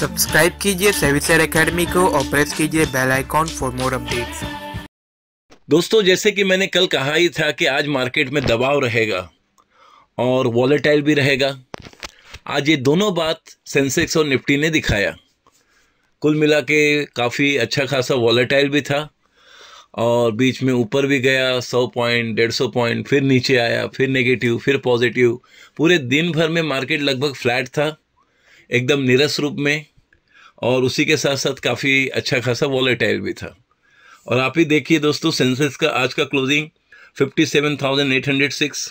Subscribe कीजिए सेविसर academy को और प्रेस कीजिए bell icon for more updates दोस्तों जैसे कि मैंने कल कहा ही था कि आज मार्केट में दबाव रहेगा और वॉलेटाइल भी रहेगा आज ये दोनों बात सेंसेक्स और निफ्टी ने दिखाया कुल मिला के काफ़ी अच्छा खासा वॉलेटाइल भी था और बीच में ऊपर भी गया सौ पॉइंट डेढ़ सौ पॉइंट फिर नीचे आया फिर नेगेटिव फिर पॉजिटिव पूरे दिन भर में मार्केट लगभग फ्लैट था एकदम निरस रूप में और उसी के साथ साथ काफ़ी अच्छा खासा वॉलेटाइल भी था और आप ही देखिए दोस्तों सेंसेक्स का आज का closing fifty seven thousand eight hundred six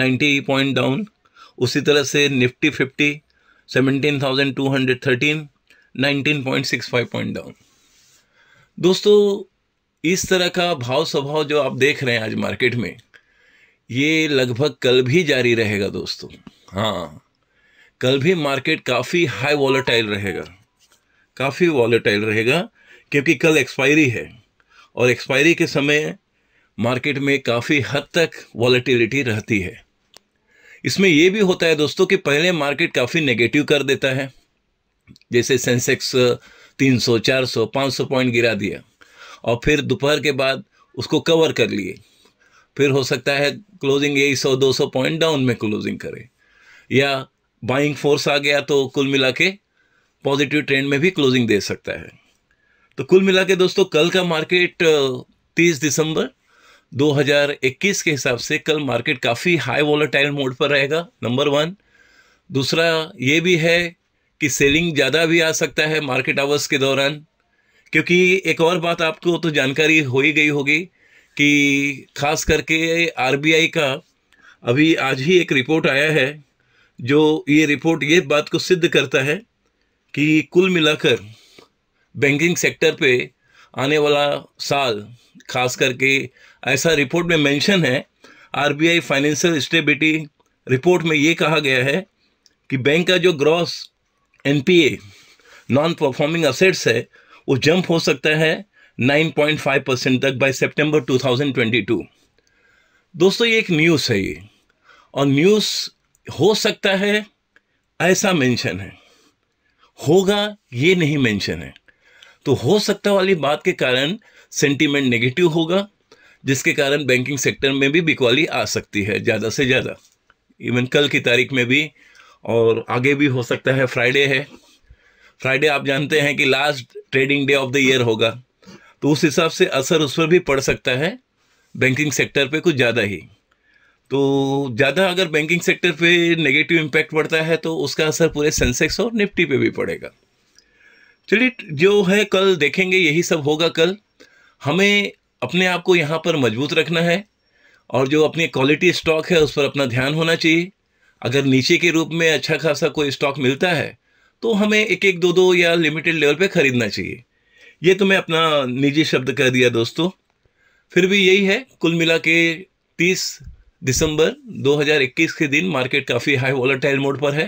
ninety point down उसी तरह से Nifty fifty seventeen thousand two hundred thirteen nineteen point six five point down दोस्तों इस तरह का भाव स्वभाव जो आप देख रहे हैं आज मार्केट में ये लगभग कल भी जारी रहेगा दोस्तों हाँ कल भी मार्केट काफ़ी हाई वॉलेटाइल रहेगा काफ़ी वॉलेटाइल रहेगा क्योंकि कल एक्सपायरी है और एक्सपायरी के समय मार्केट में काफ़ी हद तक वॉलेटिलिटी रहती है इसमें यह भी होता है दोस्तों कि पहले मार्केट काफ़ी नेगेटिव कर देता है जैसे सेंसेक्स 300, 400, 500 पॉइंट गिरा दिया और फिर दोपहर के बाद उसको कवर कर लिए फिर हो सकता है क्लोजिंग यही सौ दो सौ पॉइंट डाउन में क्लोजिंग करे या बाइंग फोर्स आ गया तो कुल मिला के पॉजिटिव ट्रेंड में भी क्लोजिंग दे सकता है तो कुल मिला के दोस्तों कल का मार्केट 30 दिसंबर 2021 के हिसाब से कल मार्केट काफ़ी हाई वॉलेटाइल मोड पर रहेगा नंबर वन दूसरा ये भी है कि सेलिंग ज़्यादा भी आ सकता है मार्केट आवर्स के दौरान क्योंकि एक और बात आपको तो जानकारी हो ही गई होगी कि खास करके आरबीआई का अभी आज ही एक रिपोर्ट आया है जो ये रिपोर्ट ये बात को सिद्ध करता है कि कुल मिलाकर बैंकिंग सेक्टर पे आने वाला साल खास करके ऐसा रिपोर्ट में मेंशन है आरबीआई फाइनेंशियल स्टेबिलिटी रिपोर्ट में ये कहा गया है कि बैंक का जो gross NPA non performing assets है वो जंप हो सकता है 9.5 परसेंट तक बाय सितंबर 2022 दोस्तों ये एक न्यूज़ है ये और न्यूज़ हो सकता है ऐसा मेंशन है होगा ये नहीं मेंशन है तो हो सकता वाली बात के कारण सेंटीमेंट नेगेटिव होगा जिसके कारण बैंकिंग सेक्टर में भी बिकवाली आ सकती है ज़्यादा से ज़्यादा इवन कल की तारीख में भी और आगे भी हो सकता है फ्राइडे है फ्राइडे आप जानते हैं कि last trading day of the year होगा तो उस हिसाब से असर उस पर भी पड़ सकता है बैंकिंग सेक्टर पे कुछ ज़्यादा ही तो ज़्यादा अगर बैंकिंग सेक्टर पे नेगेटिव इम्पैक्ट पड़ता है तो उसका असर पूरे सेंसेक्स और निफ्टी पे भी पड़ेगा चलिए जो है कल देखेंगे यही सब होगा कल हमें अपने आप को यहाँ पर मजबूत रखना है और जो अपनी क्वालिटी स्टॉक है उस पर अपना ध्यान होना चाहिए अगर नीचे के रूप में अच्छा खासा कोई स्टॉक मिलता है तो हमें एक एक दो दो या लिमिटेड लेवल पे खरीदना चाहिए ये तो मैं अपना निजी शब्द कह दिया दोस्तों फिर भी यही है कुल मिला के तीस दिसंबर 2021 के दिन मार्केट काफ़ी हाई वॉलेटाइल मोड पर है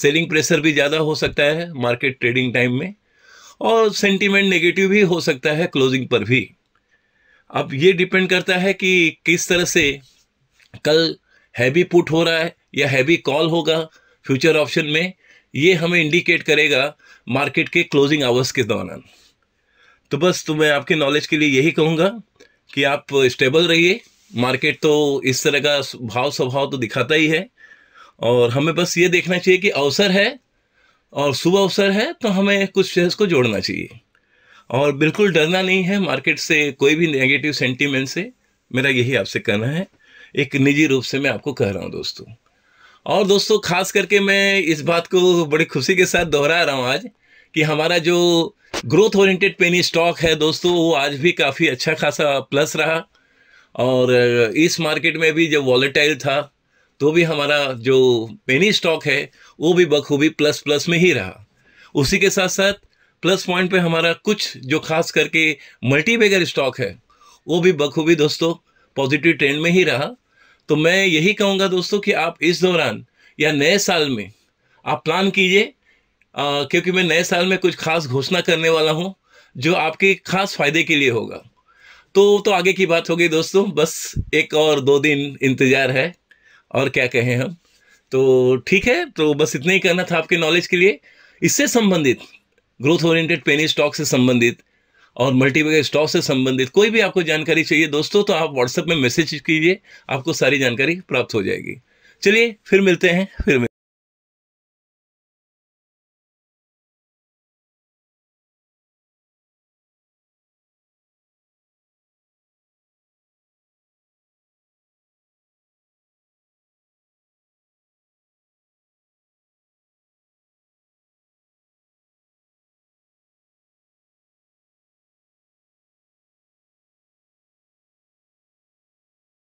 सेलिंग प्रेशर भी ज़्यादा हो सकता है मार्केट ट्रेडिंग टाइम में और सेंटीमेंट नेगेटिव भी हो सकता है क्लोजिंग पर भी अब ये डिपेंड करता है कि किस तरह से कल हैवी पुट हो रहा है या हैवी कॉल होगा फ्यूचर ऑप्शन में ये हमें इंडिकेट करेगा मार्केट के क्लोजिंग आवर्स के दौरान तो बस तो मैं आपके नॉलेज के लिए यही कहूँगा कि आप स्टेबल रहिए मार्केट तो इस तरह का भाव स्वभाव तो दिखाता ही है और हमें बस ये देखना चाहिए कि अवसर है और शुभ अवसर है तो हमें कुछ शेयर्स को जोड़ना चाहिए और बिल्कुल डरना नहीं है मार्केट से कोई भी नेगेटिव सेंटीमेंट से मेरा यही आपसे कहना है एक निजी रूप से मैं आपको कह रहा हूँ दोस्तों और दोस्तों खास करके मैं इस बात को बड़ी खुशी के साथ दोहरा रहा हूँ आज कि हमारा जो ग्रोथ ओरिएंटेड पेनी स्टॉक है दोस्तों वो आज भी काफ़ी अच्छा खासा प्लस रहा और इस मार्केट में भी जब वॉलेटाइल था तो भी हमारा जो पेनी स्टॉक है वो भी बखूबी प्लस प्लस में ही रहा उसी के साथ साथ प्लस पॉइंट पे हमारा कुछ जो खास करके बेगर स्टॉक है वो भी बखूबी दोस्तों पॉजिटिव ट्रेंड में ही रहा तो मैं यही कहूँगा दोस्तों कि आप इस दौरान या नए साल में आप प्लान कीजिए क्योंकि मैं नए साल में कुछ खास घोषणा करने वाला हूँ जो आपके खास फायदे के लिए होगा तो तो आगे की बात हो गई दोस्तों बस एक और दो दिन इंतज़ार है और क्या कहें हम तो ठीक है तो बस इतना ही करना था आपके नॉलेज के लिए इससे संबंधित ग्रोथ ओरिएंटेड पेनी स्टॉक से संबंधित और मल्टीबैगर स्टॉक से संबंधित कोई भी आपको जानकारी चाहिए दोस्तों तो आप व्हाट्सएप में मैसेज कीजिए आपको सारी जानकारी प्राप्त हो जाएगी चलिए फिर मिलते हैं फिर मिलते हैं।